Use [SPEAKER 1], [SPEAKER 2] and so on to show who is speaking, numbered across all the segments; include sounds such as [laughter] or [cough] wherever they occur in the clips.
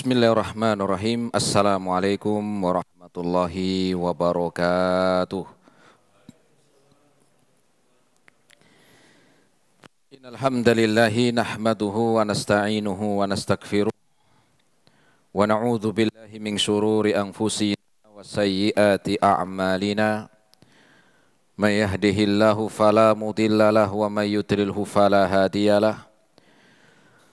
[SPEAKER 1] Bismillahirrahmanirrahim. Assalamualaikum warahmatullahi wabarakatuh. Innal hamdalillah nahmaduhu wa nasta'inuhu wa nastaghfiruh wa na'udzu billahi min shururi anfusina wa sayyiati a'malina. May yahdihillahu fala mudilla lahu wa may yudlilhu fala hadiyalah.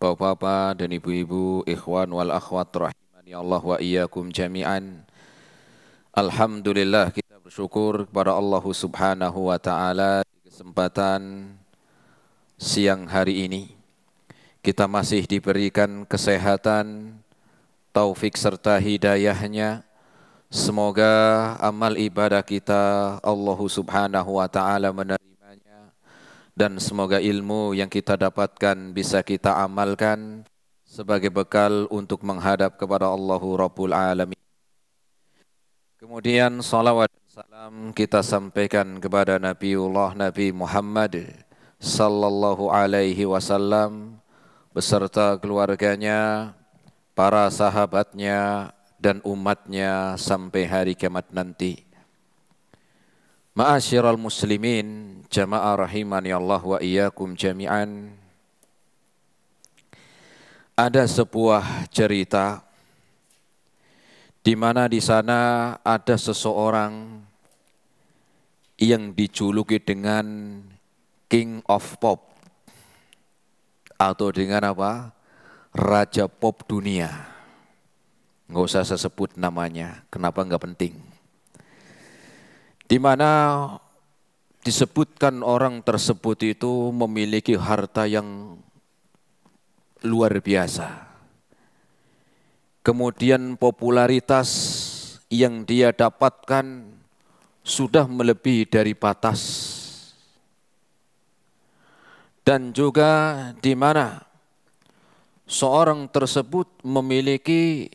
[SPEAKER 1] bapak-bapak dan ibu-ibu, ikhwan wal akhwat rahimani Allah wa iyyakum jami'an. Alhamdulillah kita bersyukur kepada Allah Subhanahu wa taala di kesempatan siang hari ini kita masih diberikan kesehatan, taufik serta hidayahnya. Semoga amal ibadah kita Allah Subhanahu wa taala menerima dan semoga ilmu yang kita dapatkan bisa kita amalkan sebagai bekal untuk menghadap kepada Allahu Rabbul Alamin. Kemudian salawat dan salam kita sampaikan kepada Nabiullah Nabi Muhammad sallallahu alaihi wasallam beserta keluarganya, para sahabatnya dan umatnya sampai hari kiamat nanti. Ma'asyiral muslimin, jamaah rahimani Allah wa iyyakum jami'an. Ada sebuah cerita di mana di sana ada seseorang yang dijuluki dengan King of Pop atau dengan apa? Raja Pop Dunia. Nggak usah saya sebut namanya, kenapa nggak penting di mana disebutkan orang tersebut itu memiliki harta yang luar biasa. Kemudian popularitas yang dia dapatkan sudah melebihi dari batas. Dan juga di mana seorang tersebut memiliki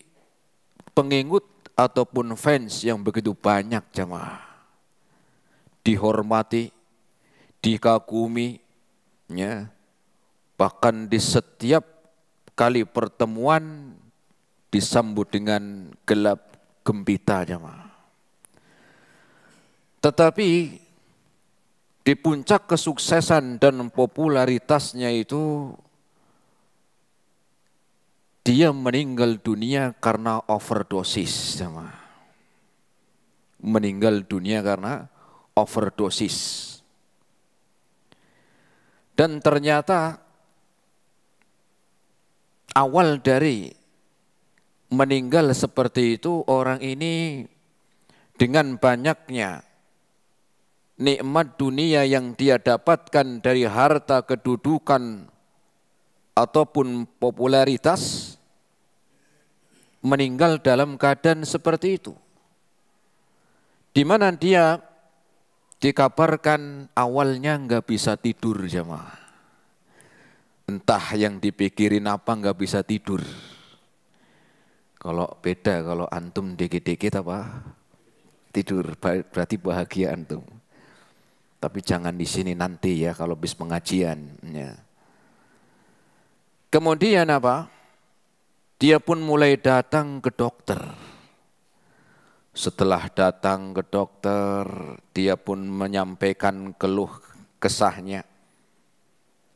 [SPEAKER 1] pengikut ataupun fans yang begitu banyak jemaah dihormati, dikagumi, ya. bahkan di setiap kali pertemuan disambut dengan gelap gembita jemaah. Tetapi di puncak kesuksesan dan popularitasnya itu dia meninggal dunia karena overdosis sama. Ya, meninggal dunia karena overdosis. Dan ternyata awal dari meninggal seperti itu orang ini dengan banyaknya nikmat dunia yang dia dapatkan dari harta kedudukan ataupun popularitas meninggal dalam keadaan seperti itu. Di mana dia Dikabarkan awalnya nggak bisa tidur jemaah. Entah yang dipikirin apa nggak bisa tidur. Kalau beda kalau antum dikit-dikit apa tidur berarti bahagia antum. Tapi jangan di sini nanti ya kalau bis pengajian. Ya. Kemudian apa? Dia pun mulai datang ke dokter. Setelah datang ke dokter, dia pun menyampaikan keluh kesahnya.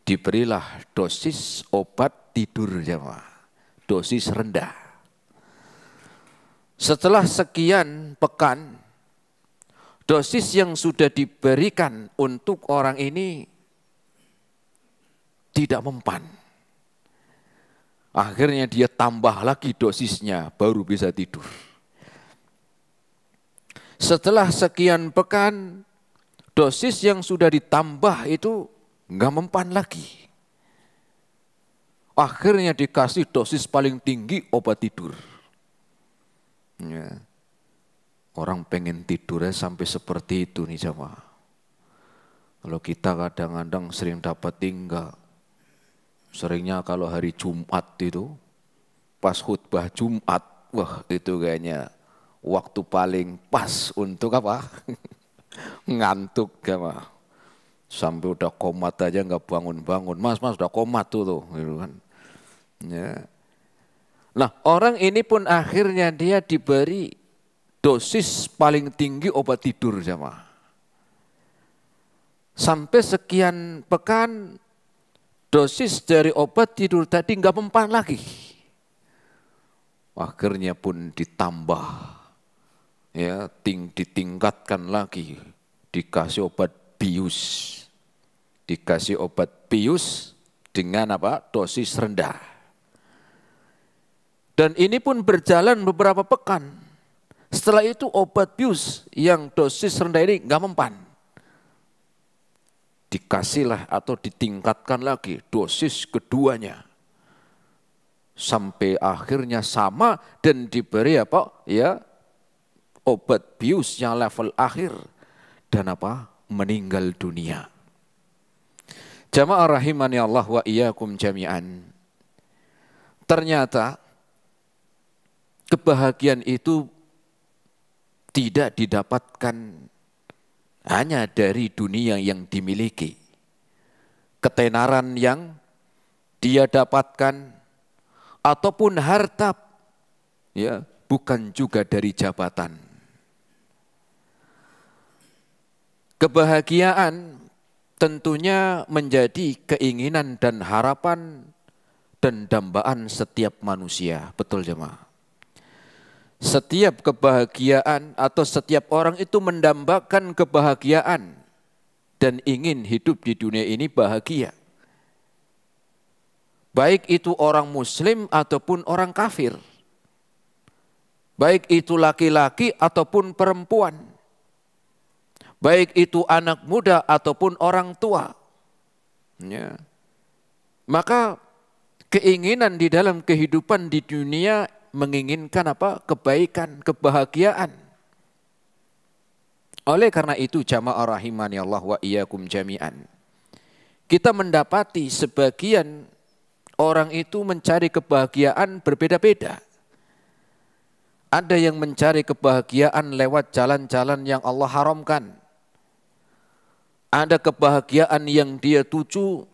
[SPEAKER 1] Diberilah dosis obat tidur jemaah, dosis rendah. Setelah sekian pekan, dosis yang sudah diberikan untuk orang ini tidak mempan. Akhirnya dia tambah lagi dosisnya baru bisa tidur setelah sekian pekan dosis yang sudah ditambah itu nggak mempan lagi. Akhirnya dikasih dosis paling tinggi obat tidur. Ya. Orang pengen tidurnya sampai seperti itu nih jamaah. Kalau kita kadang-kadang sering dapat tinggal, seringnya kalau hari Jumat itu, pas khutbah Jumat, wah itu kayaknya waktu paling pas untuk apa? [laughs] Ngantuk sama Sampai udah komat aja nggak bangun-bangun. Mas, mas udah komat tuh tuh. Gitu kan. Ya. Nah orang ini pun akhirnya dia diberi dosis paling tinggi obat tidur sama. Ya, Sampai sekian pekan dosis dari obat tidur tadi nggak mempan lagi. Akhirnya pun ditambah ya ting, ditingkatkan lagi dikasih obat bius dikasih obat bius dengan apa dosis rendah dan ini pun berjalan beberapa pekan setelah itu obat bius yang dosis rendah ini nggak mempan dikasihlah atau ditingkatkan lagi dosis keduanya sampai akhirnya sama dan diberi apa ya obat biusnya level akhir dan apa? meninggal dunia. Jamaah rahimani Allah wa iyyakum jami'an. Ternyata kebahagiaan itu tidak didapatkan hanya dari dunia yang dimiliki. Ketenaran yang dia dapatkan ataupun harta ya, bukan juga dari jabatan Kebahagiaan tentunya menjadi keinginan dan harapan dan dambaan setiap manusia. Betul jemaah. Setiap kebahagiaan atau setiap orang itu mendambakan kebahagiaan dan ingin hidup di dunia ini bahagia. Baik itu orang muslim ataupun orang kafir. Baik itu laki-laki ataupun perempuan baik itu anak muda ataupun orang tua. Ya. Maka keinginan di dalam kehidupan di dunia menginginkan apa? kebaikan, kebahagiaan. Oleh karena itu jamaah rahimani Allah wa iyyakum jami'an. Kita mendapati sebagian orang itu mencari kebahagiaan berbeda-beda. Ada yang mencari kebahagiaan lewat jalan-jalan yang Allah haramkan ada kebahagiaan yang dia tuju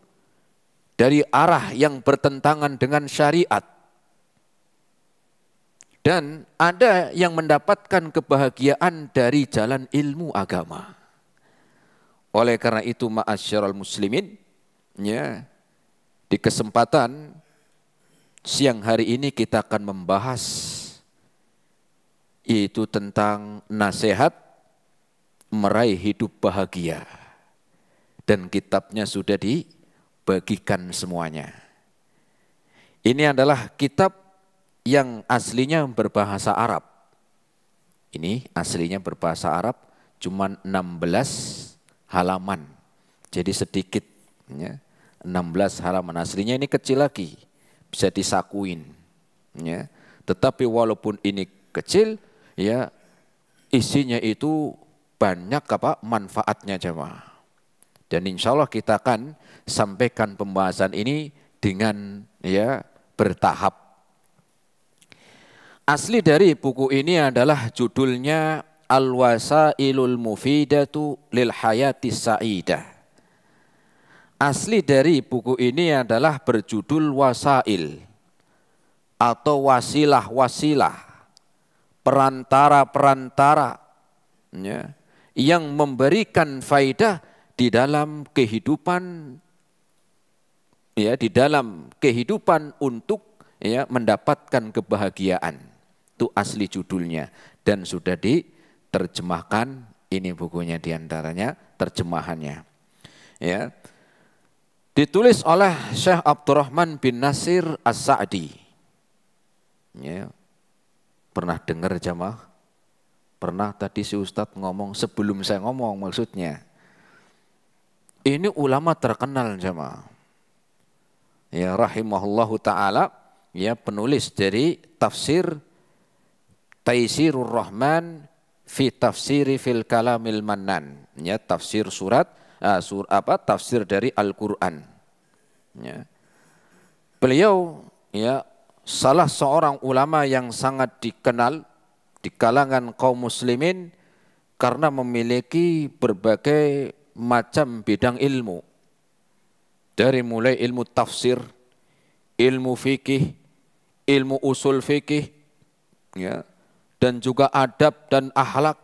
[SPEAKER 1] dari arah yang bertentangan dengan syariat. Dan ada yang mendapatkan kebahagiaan dari jalan ilmu agama. Oleh karena itu ma'asyiral muslimin, ya, di kesempatan siang hari ini kita akan membahas yaitu tentang nasihat meraih hidup bahagia dan kitabnya sudah dibagikan semuanya. Ini adalah kitab yang aslinya berbahasa Arab. Ini aslinya berbahasa Arab cuma 16 halaman. Jadi sedikit ya. 16 halaman aslinya ini kecil lagi. Bisa disakuin ya. Tetapi walaupun ini kecil ya isinya itu banyak apa manfaatnya jemaah dan insya Allah kita akan sampaikan pembahasan ini dengan ya bertahap. Asli dari buku ini adalah judulnya Al-Wasailul Mufidatu Lil Hayati Sa'idah. Asli dari buku ini adalah berjudul Wasail atau wasilah-wasilah, perantara-perantara ya, yang memberikan faidah di dalam kehidupan ya di dalam kehidupan untuk ya mendapatkan kebahagiaan. Itu asli judulnya dan sudah diterjemahkan ini bukunya diantaranya terjemahannya. Ya. Ditulis oleh Syekh Abdurrahman bin Nasir As-Sa'di. Ya. Pernah dengar jamaah? Pernah tadi si Ustadz ngomong sebelum saya ngomong maksudnya. Ini ulama terkenal jemaah. Ya rahimahullahu taala ya penulis dari tafsir Taisirur Rahman fi tafsiri fil kalamil mannan ya tafsir surat uh, sur, apa tafsir dari Al-Qur'an ya. Beliau ya salah seorang ulama yang sangat dikenal di kalangan kaum muslimin karena memiliki berbagai macam bidang ilmu. Dari mulai ilmu tafsir, ilmu fikih, ilmu usul fikih, ya, dan juga adab dan ahlak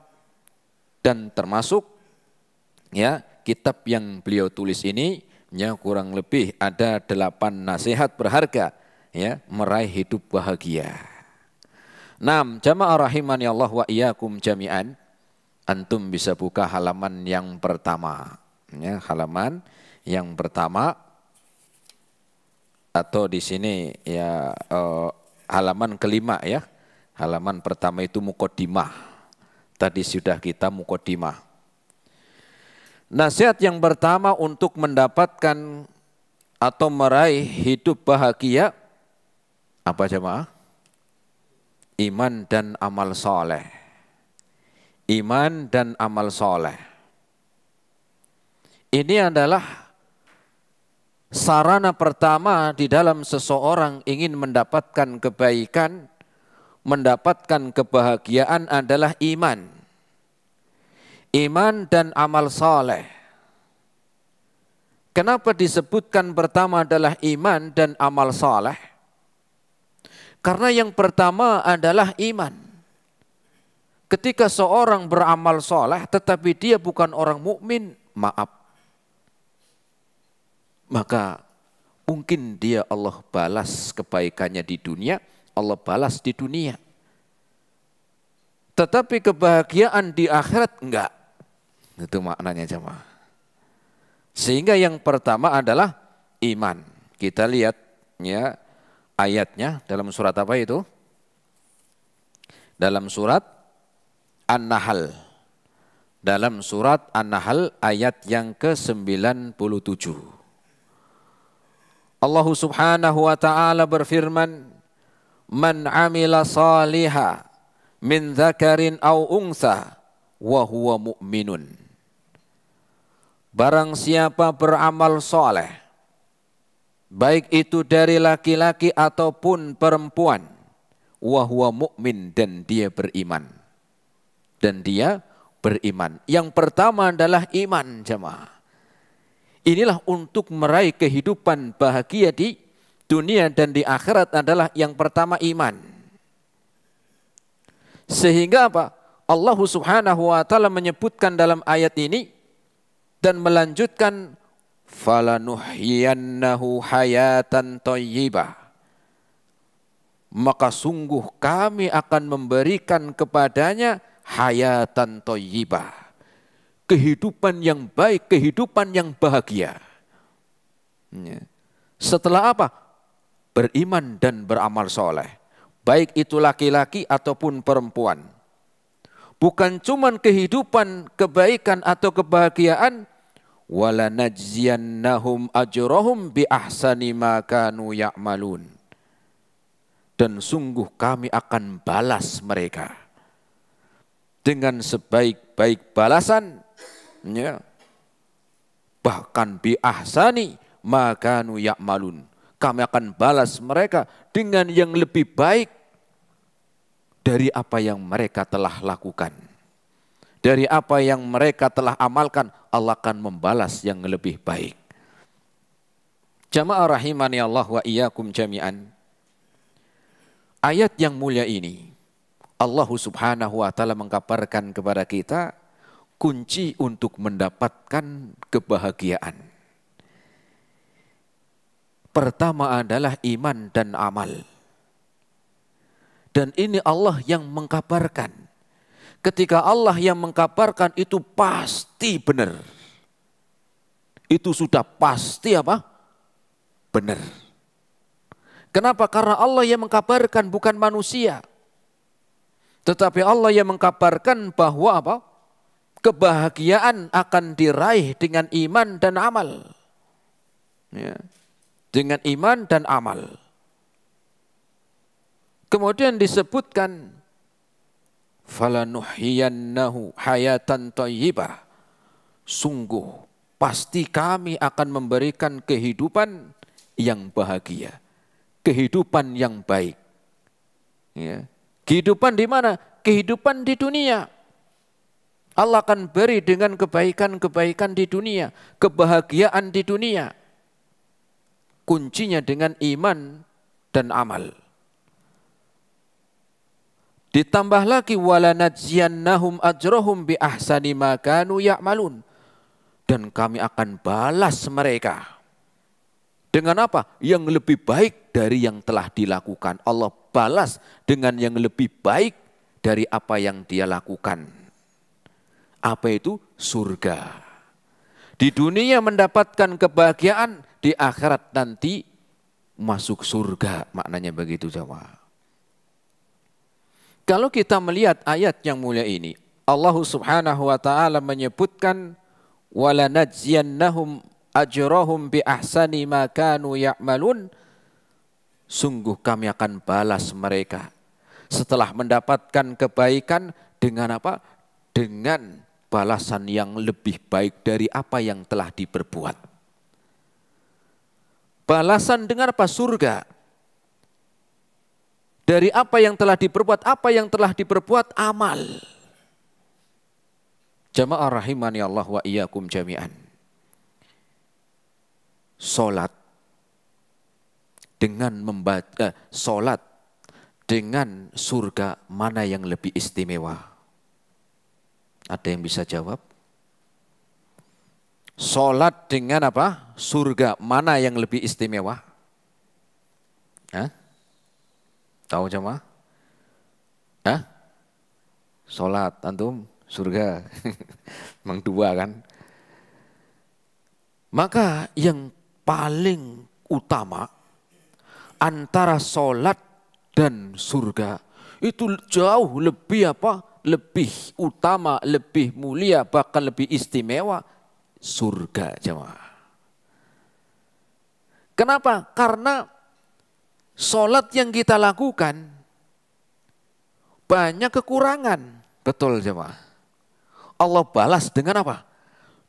[SPEAKER 1] dan termasuk ya kitab yang beliau tulis ini ya kurang lebih ada delapan nasihat berharga ya meraih hidup bahagia. Nam jamaah rahimani Allah wa iyyakum jami'an antum bisa buka halaman yang pertama ya halaman yang pertama atau di sini ya uh, halaman kelima ya halaman pertama itu mukodimah tadi sudah kita mukodimah nasihat yang pertama untuk mendapatkan atau meraih hidup bahagia apa jemaah iman dan amal soleh iman dan amal soleh. Ini adalah sarana pertama di dalam seseorang ingin mendapatkan kebaikan, mendapatkan kebahagiaan adalah iman. Iman dan amal soleh. Kenapa disebutkan pertama adalah iman dan amal soleh? Karena yang pertama adalah iman. Ketika seorang beramal soleh tetapi dia bukan orang mukmin, maaf. Maka mungkin dia Allah balas kebaikannya di dunia, Allah balas di dunia. Tetapi kebahagiaan di akhirat enggak. Itu maknanya jemaah. Sehingga yang pertama adalah iman. Kita lihat ya ayatnya dalam surat apa itu? Dalam surat An-Nahl dalam surat An-Nahl ayat yang ke-97. Allah Subhanahu wa taala berfirman, "Man 'amila saliha min dzakarin aw unsa wa huwa mu'minun." Barang siapa beramal soleh, baik itu dari laki-laki ataupun perempuan, wahwa mukmin dan dia beriman dan dia beriman. Yang pertama adalah iman jemaah. Inilah untuk meraih kehidupan bahagia di dunia dan di akhirat adalah yang pertama iman. Sehingga apa? Allah Subhanahu wa taala menyebutkan dalam ayat ini dan melanjutkan falanuhyiyannahu hayatan thayyibah. Maka sungguh kami akan memberikan kepadanya hayatan toyibah. Kehidupan yang baik, kehidupan yang bahagia. Ya. Setelah apa? Beriman dan beramal soleh. Baik itu laki-laki ataupun perempuan. Bukan cuman kehidupan kebaikan atau kebahagiaan, wala najziyannahum ajrahum bi ahsani makanu ya'malun. Dan sungguh kami akan balas mereka dengan sebaik-baik balasan ya bahkan bi ahsani maka nuyak yakmalun kami akan balas mereka dengan yang lebih baik dari apa yang mereka telah lakukan dari apa yang mereka telah amalkan Allah akan membalas yang lebih baik Jamaah rahimani Allah wa iyyakum jami'an ayat yang mulia ini Allah Subhanahu wa taala mengkabarkan kepada kita kunci untuk mendapatkan kebahagiaan. Pertama adalah iman dan amal. Dan ini Allah yang mengkabarkan. Ketika Allah yang mengkabarkan itu pasti benar. Itu sudah pasti apa? Benar. Kenapa? Karena Allah yang mengkabarkan bukan manusia. Tetapi Allah yang mengkabarkan bahwa apa? Kebahagiaan akan diraih dengan iman dan amal. Ya. Dengan iman dan amal. Kemudian disebutkan falanuhiyannahu hayatan thayyibah. Sungguh pasti kami akan memberikan kehidupan yang bahagia, kehidupan yang baik. Ya. Kehidupan di mana? Kehidupan di dunia. Allah akan beri dengan kebaikan-kebaikan di dunia, kebahagiaan di dunia. Kuncinya dengan iman dan amal. Ditambah lagi walanajziyannahum ajrohum bi ahsani ma ya'malun. Dan kami akan balas mereka dengan apa? Yang lebih baik dari yang telah dilakukan. Allah balas dengan yang lebih baik dari apa yang dia lakukan. Apa itu? Surga. Di dunia mendapatkan kebahagiaan, di akhirat nanti masuk surga. Maknanya begitu jawa. Kalau kita melihat ayat yang mulia ini, Allah Subhanahu wa taala menyebutkan walanajziyannahum ajrohum bi ahsani ma kanu ya'malun sungguh kami akan balas mereka setelah mendapatkan kebaikan dengan apa? Dengan balasan yang lebih baik dari apa yang telah diperbuat. Balasan dengan apa? Surga. Dari apa yang telah diperbuat, apa yang telah diperbuat amal. Jamaah rahimani Allah wa iyyakum jami'an solat dengan membaca eh, solat dengan surga mana yang lebih istimewa? Ada yang bisa jawab? Solat dengan apa? Surga mana yang lebih istimewa? Hah? Tahu cuma? Hah? Solat antum surga. [laughs] mengdua kan? Maka yang paling utama antara sholat dan surga itu jauh lebih apa? Lebih utama, lebih mulia, bahkan lebih istimewa surga jemaah. Kenapa? Karena sholat yang kita lakukan banyak kekurangan. Betul jemaah. Allah balas dengan apa?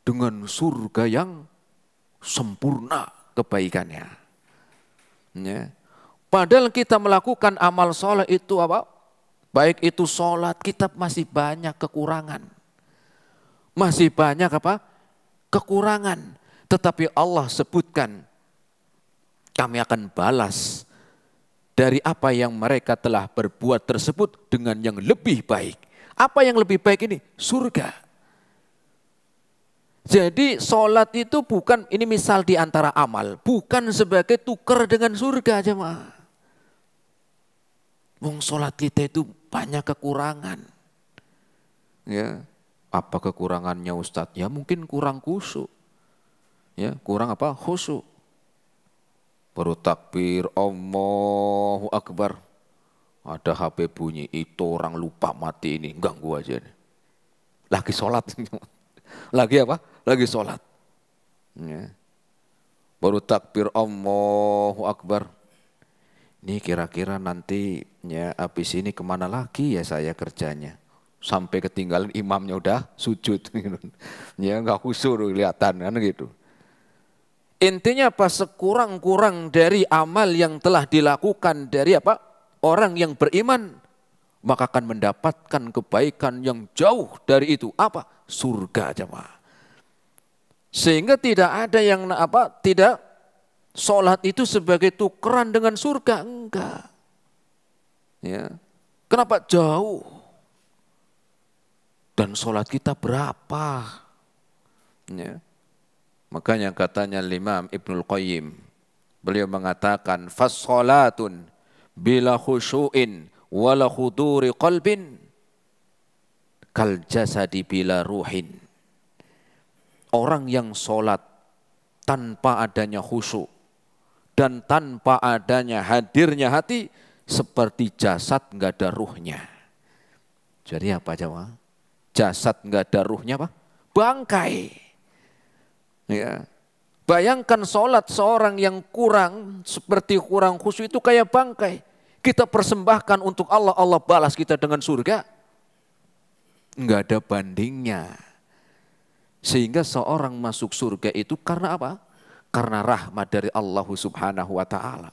[SPEAKER 1] Dengan surga yang sempurna kebaikannya. Ya. Padahal kita melakukan amal sholat itu apa? Baik itu sholat, kita masih banyak kekurangan. Masih banyak apa? Kekurangan. Tetapi Allah sebutkan, kami akan balas dari apa yang mereka telah berbuat tersebut dengan yang lebih baik. Apa yang lebih baik ini? Surga. Jadi sholat itu bukan, ini misal di antara amal, bukan sebagai tuker dengan surga aja mah. Wong sholat kita itu banyak kekurangan. Ya, apa kekurangannya Ustadz? Ya mungkin kurang kusuk. Ya, kurang apa? Khusuk. Baru takbir, Allahu Akbar. Ada HP bunyi, itu orang lupa mati ini, ganggu aja. Nih. Lagi sholat. [laughs] Lagi apa? lagi sholat. Ya. Baru takbir Allahu Akbar. Ini kira-kira nanti ya habis ini kemana lagi ya saya kerjanya. Sampai ketinggalan imamnya udah sujud. [laughs] ya nggak kusur kelihatan kan gitu. Intinya apa? Sekurang-kurang dari amal yang telah dilakukan dari apa? Orang yang beriman maka akan mendapatkan kebaikan yang jauh dari itu. Apa? Surga jemaah. Sehingga tidak ada yang apa tidak sholat itu sebagai tukeran dengan surga enggak. Ya. Kenapa jauh? Dan sholat kita berapa? Ya. Makanya katanya Imam Ibnul Qayyim. Beliau mengatakan fasholatun bila khusyu'in wala khuduri qalbin kal jasadi bila ruhin orang yang sholat tanpa adanya khusyuk dan tanpa adanya hadirnya hati seperti jasad nggak ada ruhnya. Jadi apa jawab? Jasad nggak ada ruhnya apa? Bangkai. Ya. Bayangkan sholat seorang yang kurang seperti kurang khusyuk itu kayak bangkai. Kita persembahkan untuk Allah, Allah balas kita dengan surga. Enggak ada bandingnya. Sehingga seorang masuk surga itu karena apa? Karena rahmat dari Allah subhanahu wa ta'ala.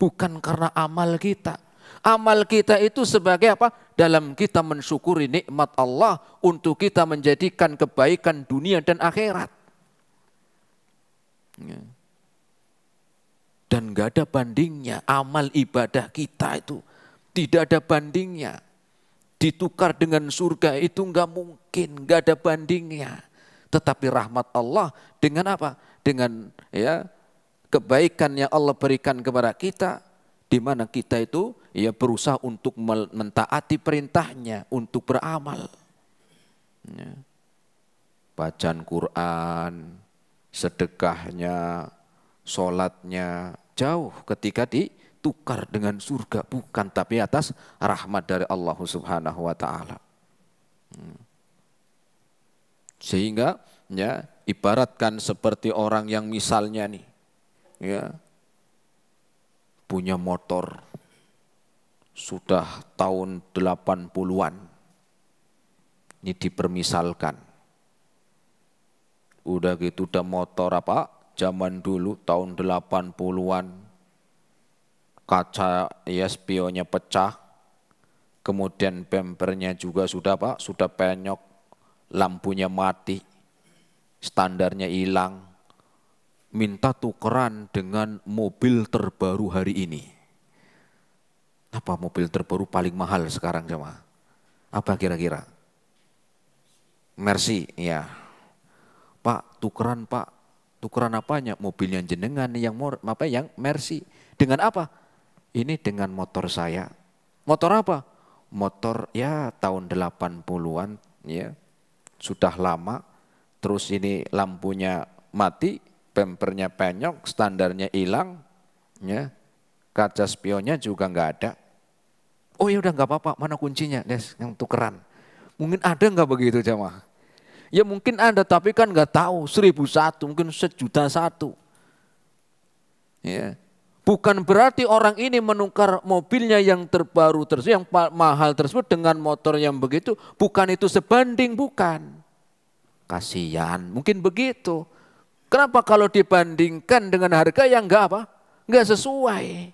[SPEAKER 1] Bukan karena amal kita. Amal kita itu sebagai apa? Dalam kita mensyukuri nikmat Allah untuk kita menjadikan kebaikan dunia dan akhirat. Ya. Dan gak ada bandingnya amal ibadah kita itu. Tidak ada bandingnya ditukar dengan surga itu gak mungkin, gak ada bandingnya. Tetapi rahmat Allah dengan apa? Dengan ya kebaikan yang Allah berikan kepada kita di mana kita itu ya berusaha untuk mentaati perintahnya untuk beramal. Ya. Bacaan Quran, sedekahnya, sholatnya jauh ketika ditukar dengan surga bukan tapi atas rahmat dari Allah Subhanahu wa taala. Hmm. Sehingga ya ibaratkan seperti orang yang misalnya nih ya punya motor sudah tahun 80-an. Ini dipermisalkan. Udah gitu udah motor apa? Zaman dulu tahun 80-an kaca ya spionnya pecah kemudian bempernya juga sudah pak sudah penyok lampunya mati, standarnya hilang, minta tukeran dengan mobil terbaru hari ini. Apa mobil terbaru paling mahal sekarang cuma? Apa kira-kira? Mercy, ya. Pak, tukeran Pak. Tukeran apanya? Mobilnya jenengan yang apa yang Mercy. Dengan apa? Ini dengan motor saya. Motor apa? Motor ya tahun 80-an ya sudah lama, terus ini lampunya mati, bempernya penyok, standarnya hilang, ya kaca spionnya juga nggak ada. Oh ya udah nggak apa-apa, mana kuncinya? Des, yang tukeran. Mungkin ada nggak begitu jamaah? Ya mungkin ada, tapi kan nggak tahu. Seribu satu, mungkin sejuta satu. Ya. Bukan berarti orang ini menukar mobilnya yang terbaru tersebut, yang mahal tersebut dengan motor yang begitu. Bukan itu sebanding, bukan. Kasihan, mungkin begitu. Kenapa kalau dibandingkan dengan harga yang enggak apa? Enggak sesuai.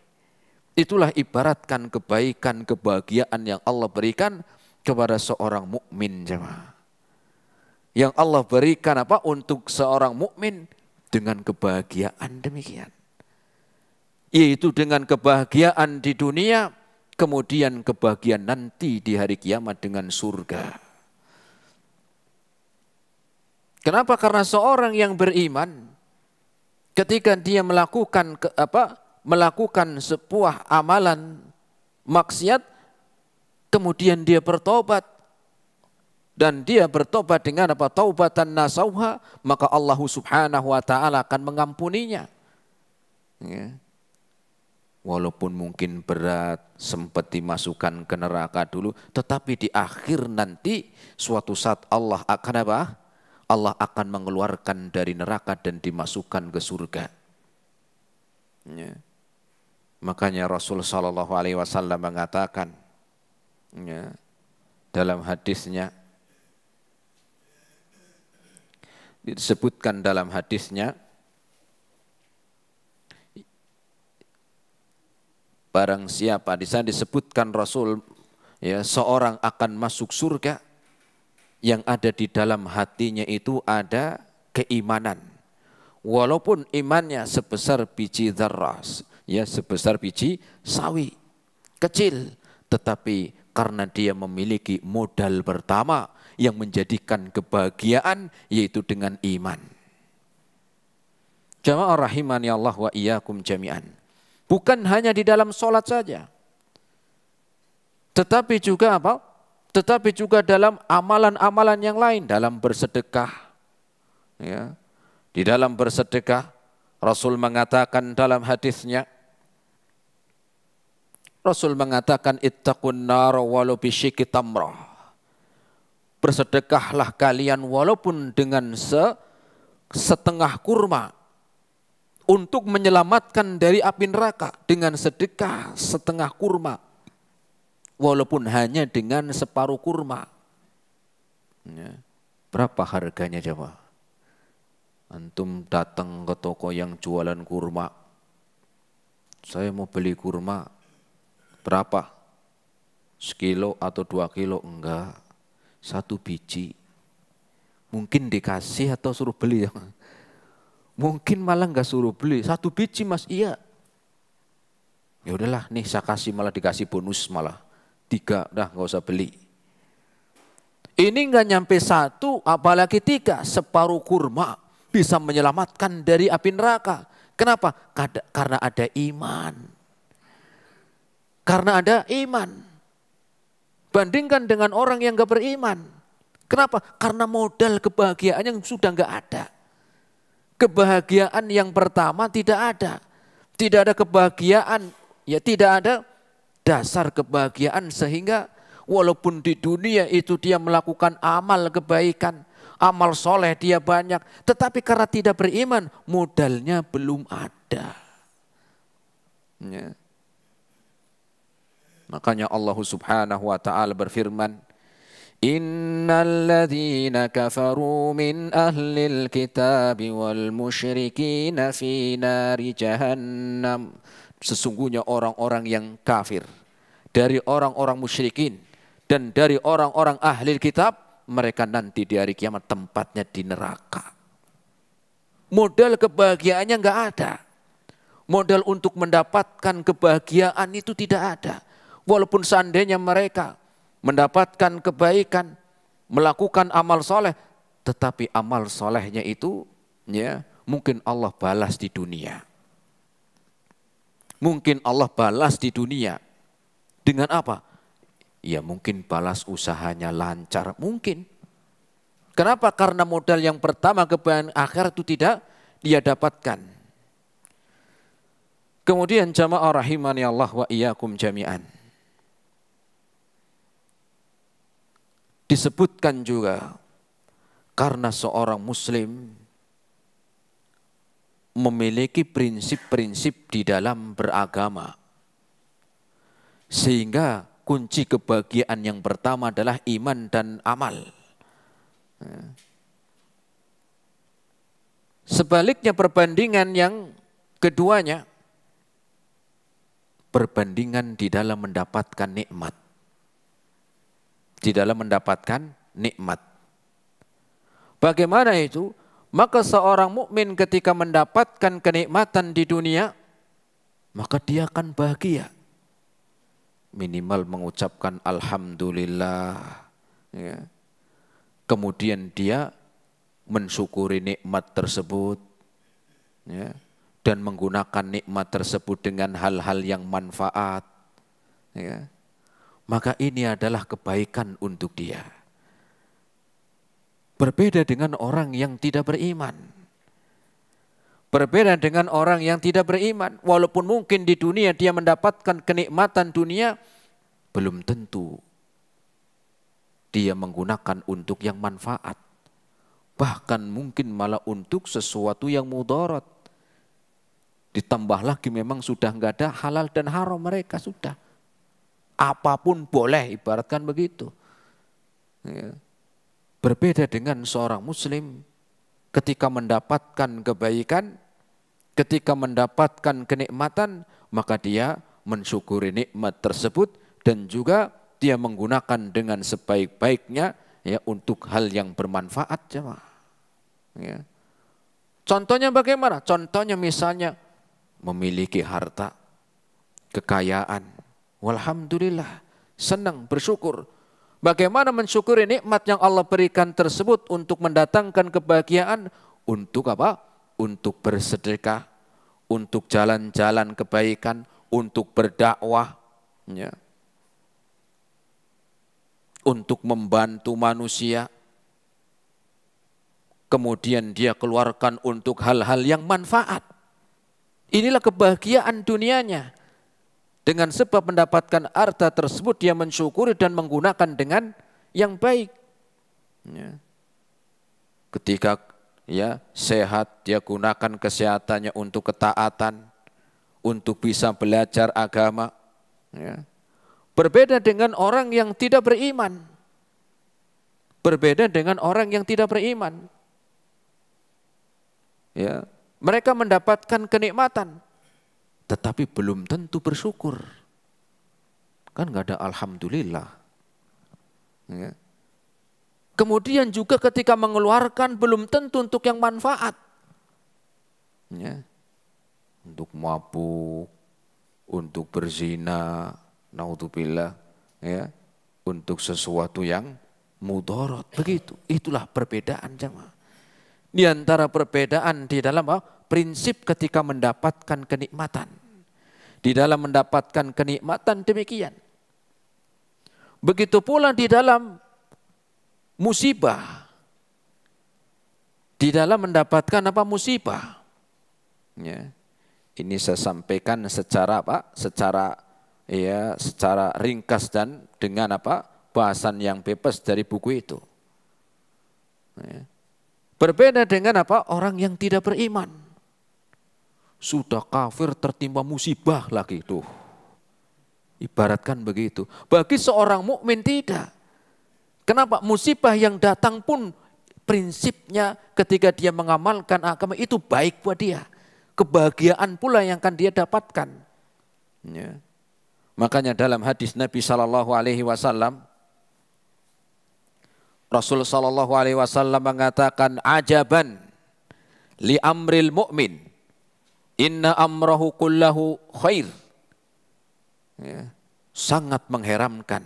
[SPEAKER 1] Itulah ibaratkan kebaikan, kebahagiaan yang Allah berikan kepada seorang mukmin jemaah. Yang Allah berikan apa untuk seorang mukmin dengan kebahagiaan demikian yaitu dengan kebahagiaan di dunia, kemudian kebahagiaan nanti di hari kiamat dengan surga. Kenapa? Karena seorang yang beriman ketika dia melakukan ke, apa? melakukan sebuah amalan maksiat kemudian dia bertobat dan dia bertobat dengan apa taubatan nasauha maka Allah Subhanahu wa taala akan mengampuninya. Ya walaupun mungkin berat, sempat dimasukkan ke neraka dulu, tetapi di akhir nanti suatu saat Allah akan apa? Allah akan mengeluarkan dari neraka dan dimasukkan ke surga. Ya. Makanya Rasul Shallallahu Alaihi Wasallam mengatakan ya, dalam hadisnya disebutkan dalam hadisnya Barang siapa di sana disebutkan Rasul ya seorang akan masuk surga yang ada di dalam hatinya itu ada keimanan. Walaupun imannya sebesar biji zarras ya sebesar biji sawi, kecil, tetapi karena dia memiliki modal pertama yang menjadikan kebahagiaan yaitu dengan iman. Jamaah rahimani Allah wa iyyakum jami'an. Bukan hanya di dalam sholat saja. Tetapi juga apa? Tetapi juga dalam amalan-amalan yang lain. Dalam bersedekah. Ya. Di dalam bersedekah. Rasul mengatakan dalam hadisnya. Rasul mengatakan ittaqun nar walau bisyiki tamrah. Bersedekahlah kalian walaupun dengan se setengah kurma untuk menyelamatkan dari api neraka dengan sedekah setengah kurma. Walaupun hanya dengan separuh kurma. Ya. Berapa harganya coba? Antum datang ke toko yang jualan kurma. Saya mau beli kurma. Berapa? Sekilo atau dua kilo? Enggak. Satu biji. Mungkin dikasih atau suruh beli ya. Mungkin malah nggak suruh beli. Satu biji mas, iya. Ya udahlah, nih saya kasih malah dikasih bonus malah. Tiga, dah nggak usah beli. Ini nggak nyampe satu, apalagi tiga, separuh kurma bisa menyelamatkan dari api neraka. Kenapa? Karena ada iman. Karena ada iman. Bandingkan dengan orang yang nggak beriman. Kenapa? Karena modal kebahagiaan yang sudah nggak ada kebahagiaan yang pertama tidak ada. Tidak ada kebahagiaan, ya tidak ada dasar kebahagiaan sehingga walaupun di dunia itu dia melakukan amal kebaikan, amal soleh dia banyak, tetapi karena tidak beriman modalnya belum ada. Ya. Makanya Allah Subhanahu wa taala berfirman, إن الذين كفروا من أهل الكتاب والمشركين في نار جهنم Sesungguhnya orang-orang yang kafir dari orang-orang musyrikin dan dari orang-orang ahli kitab mereka nanti di hari kiamat tempatnya di neraka. Modal kebahagiaannya nggak ada. Modal untuk mendapatkan kebahagiaan itu tidak ada. Walaupun seandainya mereka mendapatkan kebaikan, melakukan amal soleh, tetapi amal solehnya itu ya mungkin Allah balas di dunia. Mungkin Allah balas di dunia. Dengan apa? Ya mungkin balas usahanya lancar, mungkin. Kenapa? Karena modal yang pertama kebaikan akhir itu tidak dia dapatkan. Kemudian jamaah rahimani Allah wa iyyakum jami'an. disebutkan juga karena seorang muslim memiliki prinsip-prinsip di dalam beragama. Sehingga kunci kebahagiaan yang pertama adalah iman dan amal. Sebaliknya perbandingan yang keduanya, perbandingan di dalam mendapatkan nikmat di dalam mendapatkan nikmat. Bagaimana itu? Maka seorang mukmin ketika mendapatkan kenikmatan di dunia, maka dia akan bahagia. Minimal mengucapkan alhamdulillah. Ya. Kemudian dia mensyukuri nikmat tersebut. Ya dan menggunakan nikmat tersebut dengan hal-hal yang manfaat. Ya maka ini adalah kebaikan untuk dia. Berbeda dengan orang yang tidak beriman. Berbeda dengan orang yang tidak beriman, walaupun mungkin di dunia dia mendapatkan kenikmatan dunia, belum tentu dia menggunakan untuk yang manfaat. Bahkan mungkin malah untuk sesuatu yang mudarat. Ditambah lagi memang sudah nggak ada halal dan haram mereka sudah apapun boleh ibaratkan begitu. Ya. Berbeda dengan seorang muslim ketika mendapatkan kebaikan, ketika mendapatkan kenikmatan, maka dia mensyukuri nikmat tersebut dan juga dia menggunakan dengan sebaik-baiknya ya untuk hal yang bermanfaat jemaah. Ya. Contohnya bagaimana? Contohnya misalnya memiliki harta, kekayaan, Walhamdulillah, senang, bersyukur. Bagaimana mensyukuri nikmat yang Allah berikan tersebut untuk mendatangkan kebahagiaan? Untuk apa? Untuk bersedekah, untuk jalan-jalan kebaikan, untuk berdakwah, ya. untuk membantu manusia. Kemudian dia keluarkan untuk hal-hal yang manfaat. Inilah kebahagiaan dunianya. Dengan sebab mendapatkan harta tersebut dia mensyukuri dan menggunakan dengan yang baik. Ya. Ketika ya sehat dia gunakan kesehatannya untuk ketaatan, untuk bisa belajar agama. Ya. Berbeda dengan orang yang tidak beriman. Berbeda dengan orang yang tidak beriman. Ya, mereka mendapatkan kenikmatan, tetapi belum tentu bersyukur. Kan nggak ada alhamdulillah. Ya. Kemudian juga ketika mengeluarkan belum tentu untuk yang manfaat. Ya. Untuk mabuk, untuk berzina, naudzubillah, ya. Untuk sesuatu yang mudorot. Begitu. Itulah perbedaan jemaah. Di antara perbedaan di dalam prinsip ketika mendapatkan kenikmatan. Di dalam mendapatkan kenikmatan demikian. Begitu pula di dalam musibah. Di dalam mendapatkan apa musibah. Ya. Ini saya sampaikan secara apa? Secara ya, secara ringkas dan dengan apa? bahasan yang bebas dari buku itu. Ya. Berbeda dengan apa? Orang yang tidak beriman. Sudah kafir tertimpa musibah lagi itu Ibaratkan begitu. Bagi seorang mukmin tidak. Kenapa? Musibah yang datang pun prinsipnya ketika dia mengamalkan agama itu baik buat dia. Kebahagiaan pula yang akan dia dapatkan. Ya. Makanya dalam hadis Nabi Shallallahu Alaihi Wasallam, Rasul Shallallahu Alaihi Wasallam mengatakan ajaban li amril mukmin Inna amrahu kullahu khair. Ya. Sangat mengheramkan.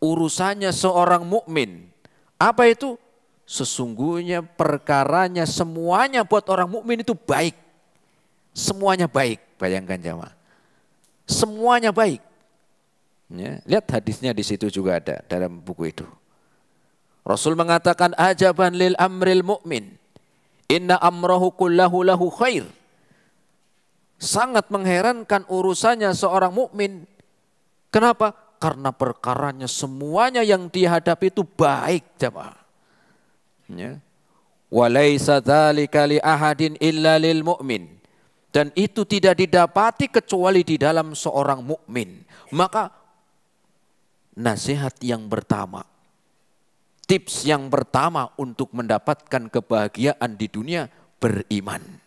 [SPEAKER 1] Urusannya seorang mukmin. Apa itu? Sesungguhnya perkaranya semuanya buat orang mukmin itu baik. Semuanya baik, bayangkan jamaah. Semuanya baik. Ya, lihat hadisnya di situ juga ada dalam buku itu. Rasul mengatakan ajaban lil amril mukmin. Inna amrahu kullahu lahu khair sangat mengherankan urusannya seorang mukmin. Kenapa? Karena perkaranya semuanya yang dihadapi itu baik, jemaah. Ya. Walaysa dzalika li ahadin illa lil mu'min. Dan itu tidak didapati kecuali di dalam seorang mukmin. Maka nasihat yang pertama, tips yang pertama untuk mendapatkan kebahagiaan di dunia beriman